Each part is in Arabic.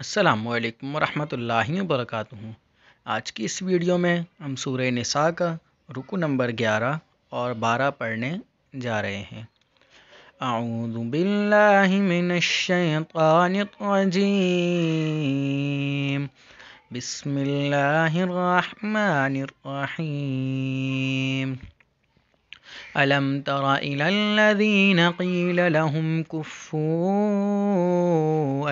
असलकम वालेकुम आज की इस वीडियो में हम सूर नसा का रुकु नंबर 11 और 12 पढ़ने जा रहे हैं आऊदबिल्लिनशैतानजीम बिस्मिल्लाहिर्रहमानिर्रहीम ألم تر إلى الذين قيل لهم كفوا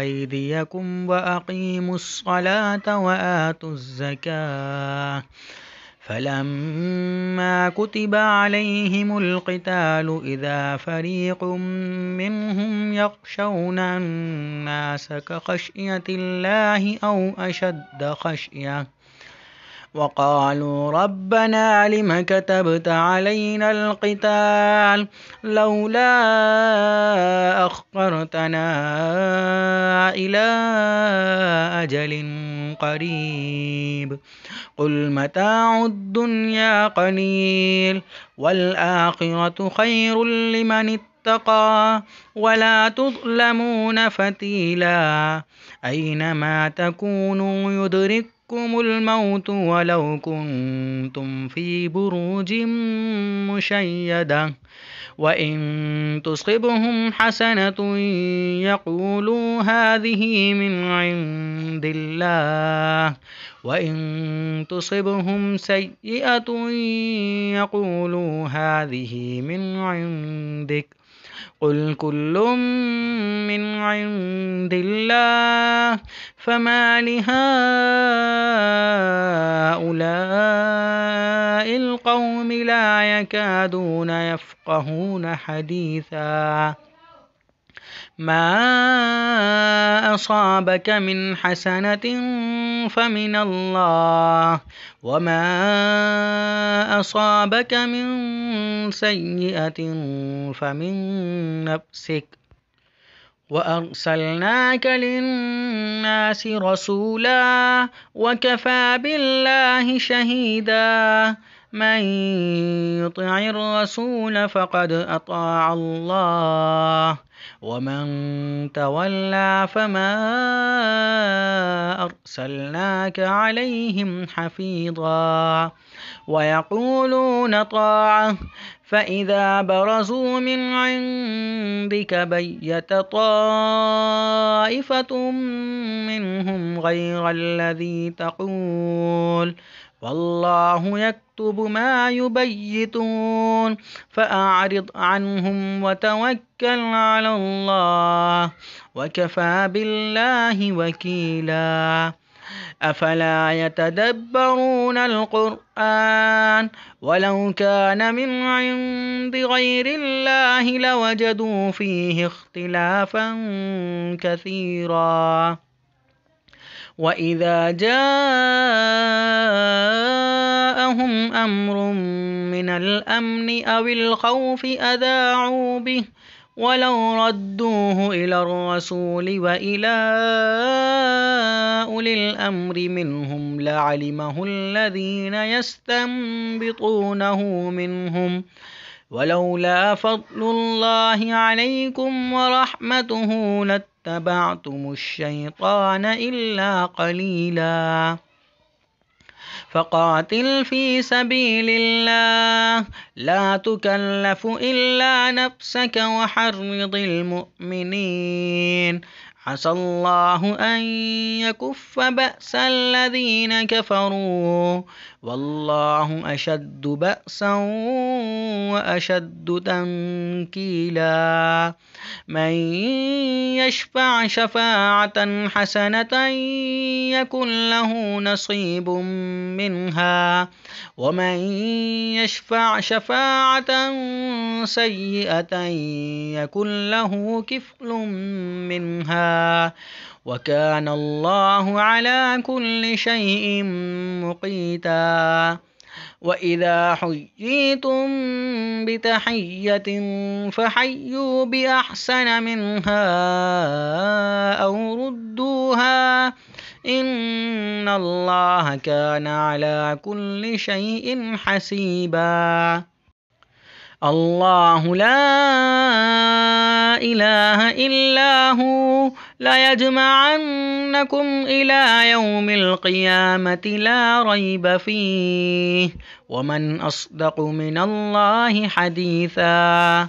أيديكم وأقيموا الصلاة وآتوا الزكاة فلما كتب عليهم القتال إذا فريق منهم يخشون الناس كخشية الله أو أشد خشية وقالوا ربنا لم كتبت علينا القتال لولا أخرتنا إلى أجل قريب قل متاع الدنيا قليل والآخرة خير لمن اتقى ولا تظلمون فتيلا أينما تكونوا يدرككم الموت ولو كنتم في بروج مشيده وإن تصبهم حسنة يقولوا هذه من عند الله وإن تصبهم سيئة يقولوا هذه من عندك قل كل من عند الله فما لهؤلاء القوم لا يكادون يفقهون حديثا ما أصابك من حسنة فمن الله وما أصابك من سيئة فمن نفسك وأرسلناك للناس رسولا وكفى بالله شهيدا من يطع الرسول فقد أطاع الله ومن تولى فما أرسلناك عليهم حفيظا ويقولون طاعة فإذا برزوا من عندك بيت طائفة منهم غير الذي تقول والله يكتب ما يبيتون فأعرض عنهم وتوكل على الله وكفى بالله وكيلا أفلا يتدبرون القرآن ولو كان من عند غير الله لوجدوا فيه اختلافا كثيرا وإذا جاءهم أمر من الأمن أو الخوف أذاعوا به ولو ردوه إلى الرسول وإلى أولي الأمر منهم لعلمه الذين يستنبطونه منهم ولولا فضل الله عليكم ورحمته لت اتبعتم الشيطان إلا قليلا فقاتل في سبيل الله لا تكلف إلا نفسك وحرض المؤمنين عسى الله أن يكف بأس الذين كفروا والله أشد بأسا وأشد تنكيلا من يشفع شفاعة حسنة يكن له نصيب منها ومن يشفع شفاعة سيئة يكن له كفل منها وكان الله على كل شيء مقيتا وإذا حييتم بتحية فحيوا بأحسن منها أو ردوها إن الله كان على كل شيء حسيبا الله لا إله إلا هو ليجمعنكم إلى يوم القيامة لا ريب فيه ومن أصدق من الله حديثاً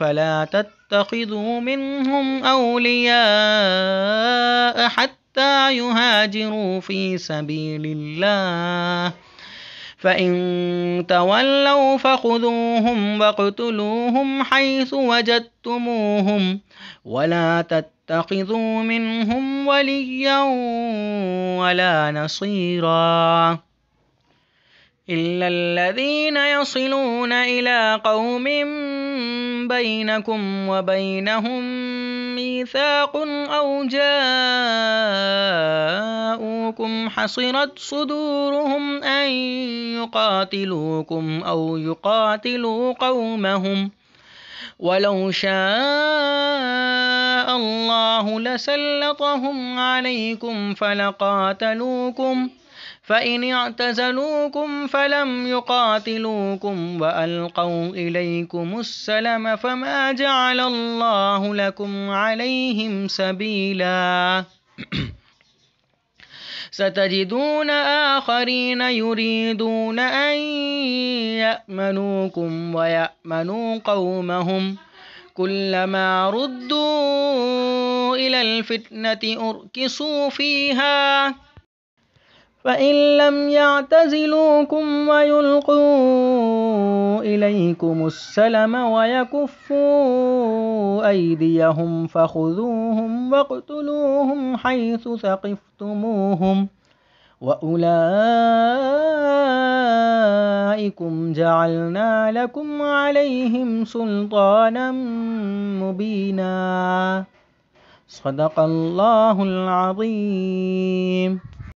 فلا تتخذوا منهم أولياء حتى يهاجروا في سبيل الله فإن تولوا فخذوهم واقتلوهم حيث وجدتموهم ولا تتخذوا منهم وليا ولا نصيرا إلا الذين يصلون إلى قوم بينكم وبينهم ميثاق أو جاءوكم حصرت صدورهم أن يقاتلوكم أو يقاتلوا قومهم ولو شاء الله لسلطهم عليكم فلقاتلوكم ۖ فإن اعتزلوكم فلم يقاتلوكم وألقوا إليكم السلم فما جعل الله لكم عليهم سبيلا ستجدون آخرين يريدون أن يأمنوكم ويأمنوا قومهم كلما ردوا إلى الفتنة أركسوا فيها فإن لم يعتزلوكم ويلقوا إليكم السلم ويكفوا أيديهم فخذوهم واقتلوهم حيث ثقفتموهم وأولئكم جعلنا لكم عليهم سلطانا مبينا صدق الله العظيم